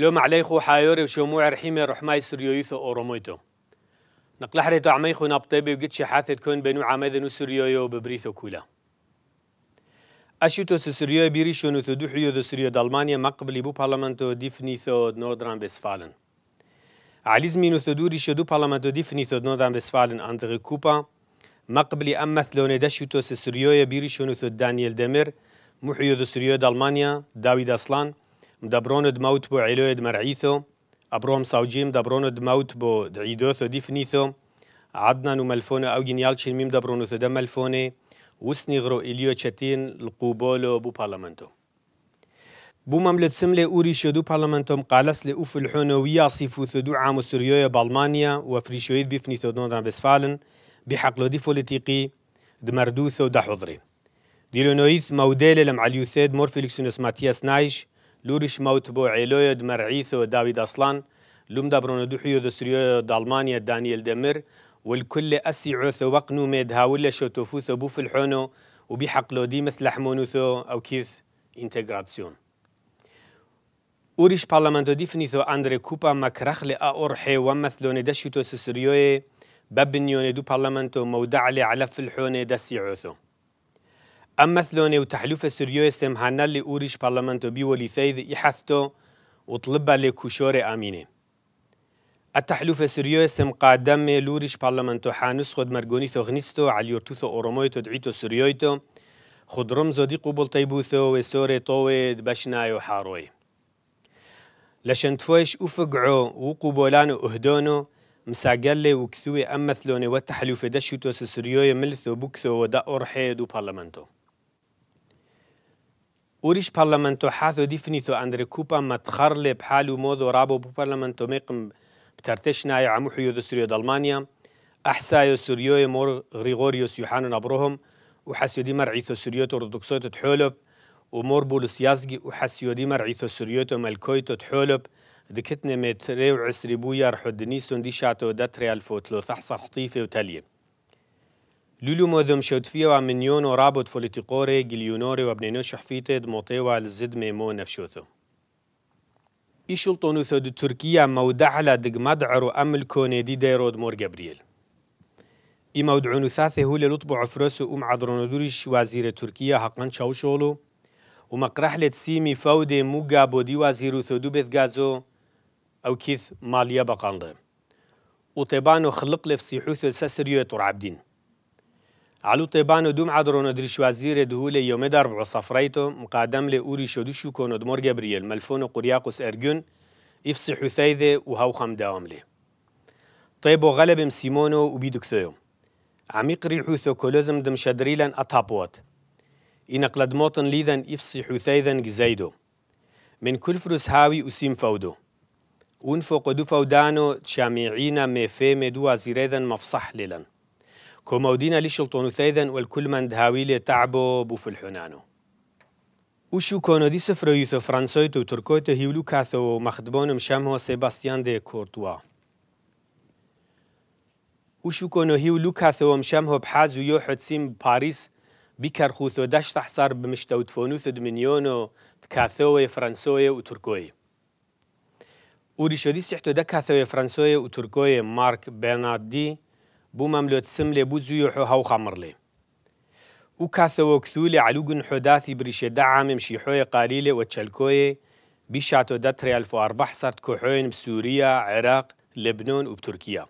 شلوم عليخو حايوري وشموع رحيمة رحماي سريويثو أورومويتو نقل حريتو عميخو نبطيبي وقد شحاثة كون بنو عمادنو سريويو ببريثو كولا أشيتو سريوي بيريشونو تدوحيو دو سريو دالمانيا مقبل بو بارلمانتو ديفنيثو نوردران بسفالن علیز مینو تدوری دو پارلمانتو ديفنيثو نودان بسفالن اندغی كوبا مقبلی ام مثلونه دشیتو سسریوی بیریشونو تو دانیل دمر محیو دو سریو دالمانیا داوید اسلان دبروند موت بو علو دمرعيثو أبروم ساوجيم دبروند موت بو دعيدوثو ديفنيثو عدنان وملفونة أو جنيال شلميم دبرونو ثدا ملفونة وسني غرو إليو تشتين القوبولو بو بارلمانتو بو مملت سملة أوري شدو بارلمانتوم قالس لأوف الحونو وياصفو ثدو عام سوريويا بألمانيا وفريشويد بيفنيثو نوردان بسفالن بحقلو دي فوليتيقي دمردوثو دا حضري ديلونويث موديل لم عليوثيد مور فيليكسونوس ماتياس نايش لورش موت بو عيلويد مرعيث وداويد أصلان لوم دابرون دوحيو دو سريو دالمانيا دانيال دمر والكل عوث وقنو ميد هاولا توفوث بو فلحونو و الحونو وبحقلو دي مثل حمونوثو أو كيس انتغراتسيون أوريش بارلمانتو ديفنيثو أندري كوبا مكرخل أورحي ومثلون تو سسريوي بابنيون دو پارلمانتو مودع مودعلي على في الحوني عوثو ئەم مەثلۆنێ و تەحلوفە سریۆ ئێستێمهانە لێ ئوریش پەرلەمەنتۆ بیوەلی سید ئیحەفتۆ وطلب لێ كوشور ئامینێ التحلوف سوريو اسم قادم لوريش بارلمانتو حانس خد مرغوني ثوغنيستو عليورتوثو اورومويتو دعيتو سوريويتو خد رمزو دي قبل طيبوثو وسوري طوي بشنايو حاروي لشنتفويش أفقعو وقبولانو أهدونو مساقلي وكثوي أمثلوني والتحلف دشوتو سوريو ملثو بكثو ودا أرحيدو وبارلمانتو وريش بارلمانتو حاثو ديفنيثو أندري كوبا ما تخرلب حالو مودو رابو بو بارلمانتو ميقم بترتش نای عمو حيو دو سوريو دالمانيا أحسايو سوريو مور غريغوريوس يوحانو نبروهم وحسيو دي مرعيثو سوريو تردوكسوتو تحولب ومور بولوسياسجي وحسيو دي مرعيثو سوريو ملكويتو تحولب دکتنه متريو و بويا رحو دنيسون دي شاتو داتريال فوتلو تحصر و وتليه لولو مودم شد فيها منيون ورابط فوليتيقوري جليونوري وابنينو شحفيتة دموطيوة لزد ميمو نفشوثو إشلطونو ثود تركيا مودعلا دق مدعرو أمل كوني دي ديرود مور جابرييل إي مودعونو ثاثي هو لطبو عفرسو أم عدرونودوريش وزير تركيا حقن شوشولو ومقرح لتسيمي فودي موغا بودي وزيرو ثودو بثغازو أو كيث ماليا بقانده وطبانو خلق لفسيحوث السسريو ترعبدين علو طیبان و دوم عدرون ادريش وزير دهول يومدار بعو صفريتو مقادم لأوري شدوشو كون ادمور جبريل ملفون قرياقوس ارجون افسي و هاو خم دوام لي و بی سيمونو عمیق عميق ريحو ثوكولوزم دم شدريلن أطابوات إنقل دموطن لیدن افسي حثيذن جزايدو من کل فروس هاوي وسيم فودو فوق دو فودانو تشامعينا ميفي مدو ازیردن مفصح لیلن كومودينا لشلطون ثيدا والكل من دهاويلي تعبو بوفل الحنانو وشو كونو كونودي سفرو يوثو فرانسويتو تركويتو هيولو كاثو مخدبونم شامهو سيباستيان دي كورتوا وشو كونو هيولو كاثو مشامهو بحازو يوحد سيم باريس بكر خوثو داش تحصار بمشتو تفونوثو دمنيونو تكاثوي فرانسوي وتركوي وريشودي سيحتو دا دكاثوي فرانسوي وتركوي مارك دي بو مملوت سم لێ بوو زویحۆ هەو خەمڕ لێ و کاسەوە کتوو لێ علوگن حۆداسی بریشێدا عاممشی حۆی قالی لێ وە چەلکۆیێ بیشاتۆ دە تریالفواربەح سەرد کۆحۆین سووریا عێراق لبنۆن و تورکیا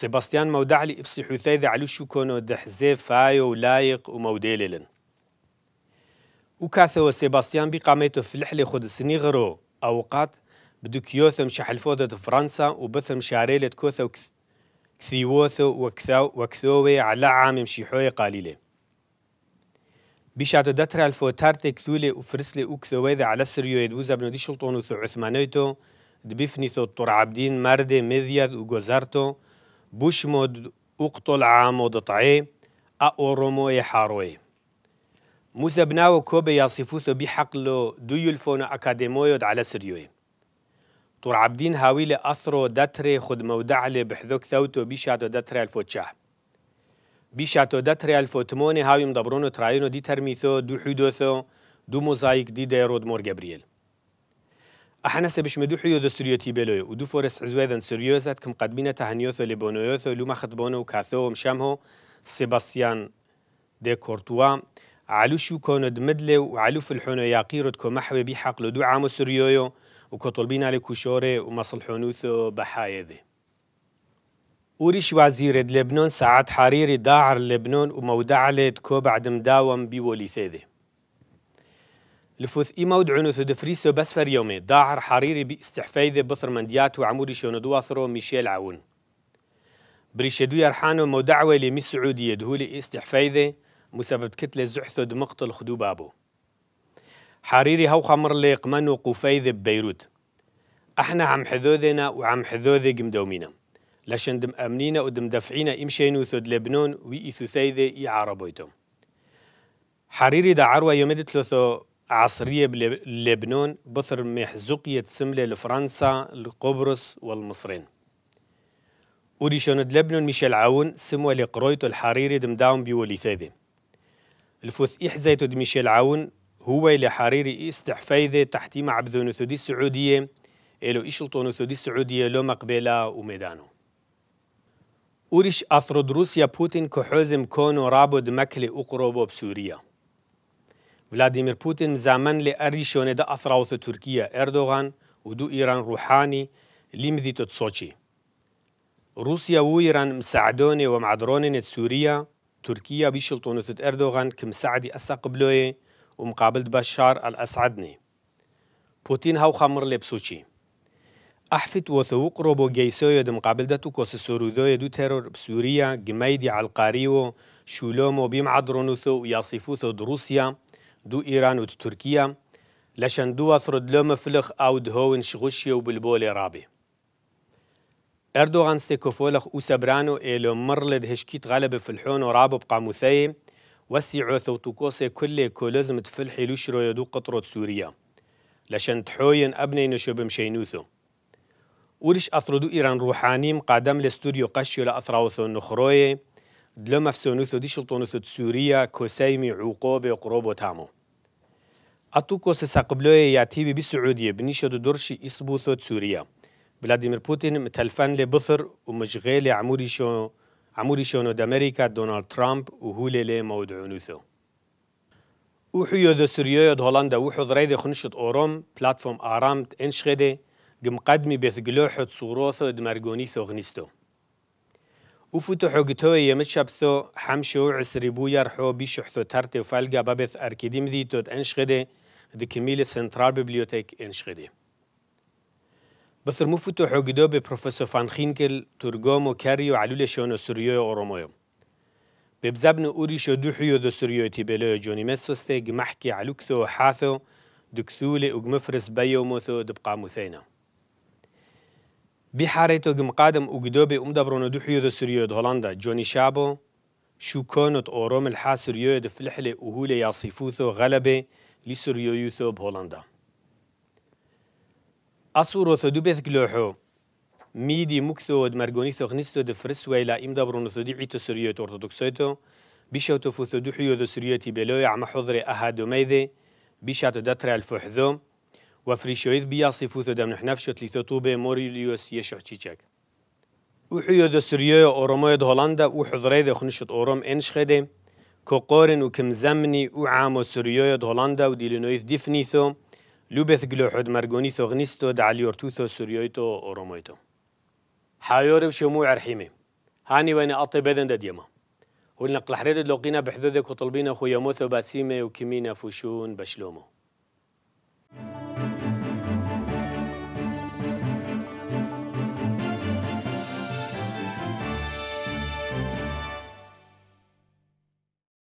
سبەستیان مەودعلی ئفسی حوتەی دەعلوش و کۆنۆ دەحزێ فایە و لایق و مەودێلێلن و سيباستيان بي قاميتو فلح لێ خودسنی غڕۆ اوقات بدو كيوثم شحلفوذة فرنسا و بثم شارێ لێت کۆتە کسیوۆثۆ وەکسۆوێ علا عامێم شیحۆی قالیلێ بیشاتۆ دەترال فۆتارتێک تولێ و وفرسلي و ذا على سریۆێت و زەبنەدی شڵتۆن و عثمانەوەی تۆ دبیفنی تۆ تڕعبدین مردێ مێزیات و گۆزارتۆ بوش مود لە عام ودطعي ئە ئۆڕۆمۆی حاڕۆی موسى بناو كوبي يصفوثو بحقلو ديو الفون أكاديمويود على سريوي طور عبدين هاويل لأسرو دتري خد مودع لي بحذوك ثوتو بيشاتو دتري الفوتشاه بيشاتو دتري الفوتموني هاوي مدبرونو تراينو دي ترميثو دو حدوثو دو موزايك دي ديرود مور جابرييل احنا سبش مدو حيو دو بلوي ودو فورس عزويدن سريوزات كم قدمينة تهنيوثو لبونويوثو لو بونو كاثو ومشامهو سيباستيان دي كورتوا علوشو كوند دمدلو وعلو في الحونو ياقيرو تكو محوي بيحقلو لدو عامو سريويو و کۆتۆلبینا لێ کوشۆرێ و وريش وزير لبنان سعد حريري داعر لبنان ومودع لد كوب عدم داوم بيولي ثيدي لفوث إيمود عنوث دفريسو بس فر يومي داعر حريري باستحفاذ بثر منديات وعمودي شوندواثرو ميشيل عون بريشدو يرحانو مودعوي لمي سعودية دهولي استحفاذ مسبب كتلة زحثو دمقتل خدوبابو حريري هو خمر ليقمن وقفيذ ببيروت احنا عم حذوذنا وعم حذوذي قمدومينا لشان دم أمنينا ودم دفعينا إمشينو ثود لبنون وإيثو اي عربويتو حريري دا عروة يومد ثلاثو عصرية بلبنون بثر محزوقية سملة لفرنسا لقبرص والمصرين وريشون لبنون ميشيل عون سموة لقرويتو الحريري دم داوم بيولي ثايذي الفوث إحزيتو ميشيل عون هو اللي لحريري استحفايذة تحتيم عبد نثودي السعودية إلو إشلطو نثودي السعودية لو مقبلة وميدانو أوريش أثرد روسيا بوتين كحوزم كونو رابد مكلي أقربو بسوريا فلاديمير بوتين زمن لأريشوني دا أثراوث تركيا إردوغان ودو إيران روحاني لمذي تتصوشي روسيا و إيران مساعدوني ومعدروني سوريا تركيا بيشلطونو تت إردوغان كمساعدي أسا قبلوه ومقابلة بشار الأسعدني بوتين هاو خمر لبسوشي أحفت وثوق روبو جيسوية دم داتو كوس سورودوية دو تيرور بسوريا جميدي عالقاريو شولومو بيم عدرونوثو يصفوثو دروسيا دو إيران وتركيا لشان دو أثرد ثردلوم فلخ أو دهون شغوشي وبالبولي رابي أردوغان ستكوفولخ وسبرانو إلو مرلد هشكيت غلب فلحون ورابو بقاموثي وسيع ثوتوكوس كل كولزم تفلحي لشرو يدو قطرة سوريا لشان تحوين أبني نشو بمشينوثو ولش أثردو إيران روحانيم قادم لستوديو قشيو لأثراوثو النخروي دلو مفسونوثو دي شلطونوثو سوريا كوسيمي عقوبة قروبو تامو أتوكوس سساقبلوي ياتيبي بسعودية بنيشو دو درشي إسبوثو سوريا بلاديمير بوتين متلفان لبثر ومشغيل عموري شو عموري شونو دمريكا دونالد ترامب وهولي لي مودعو نوثو وحيو ذو سوريو يد هولندا وحو ذري ذي خنشت أوروم بلاتفورم آرام تنشخده قم قدمي بث قلوحة صوروثو دمرقوني ثوغنيستو وفتحو قتو يمتشبثو حمشو عسري بويا رحو بيشحثو ترتي وفالقا بابث أركيديم ذي تود انشخده دكميل سنترال ببليوتيك انشخده بسرمو فتو حقدو به پروفسور فانخینکل ترگام و کری و علول شان سوریه ارومایو به بزبن اوری شو دو حیو دو سوریه تیبلو جونی مسوسته گمحکی علوکتو و حاثو دکثول اگمفرس بیوموثو دبقاموثینا بحارتو قمقادم اقدو به امدبرون دو حیو دو سوریه دو هلندا جوني شابو شو كانت أوروم الحاسريو دفلحلة أهولة يصفوثو غلبة لسريويوثو بهولندا أصور ثدو بيثك لوحو ميدي مكثو دمرغوني ثغنستو دفرس ويلا إمدا ثدو ثديعي تسريوت أرثوذكسيتو بيشو تفو ثدو حيو دو سريوتي بلوي عم حضري أهادو ميذي بيشا تدتر الفحذو وفريشويد بياصي فوثو دم نحنفشو تليثو طوبة موريليوس يشوح تشيشك وحيو دو سريو يد هولندا وحضري ذو خنشت أوروم إنش خدي كوقورن وكمزمني وعامو سريو هولندا وديلينويث ديفنيثو لوبث گلو حد مرگونی تو غنیستو دعالیورتو تو سوریوی تو شمو عرحیمه هاني وين أطي بدن دد يما ولنا قلحريد لقينا بحدودك وطلبينا خو يموثو باسيمة وكمينا فوشون بشلومو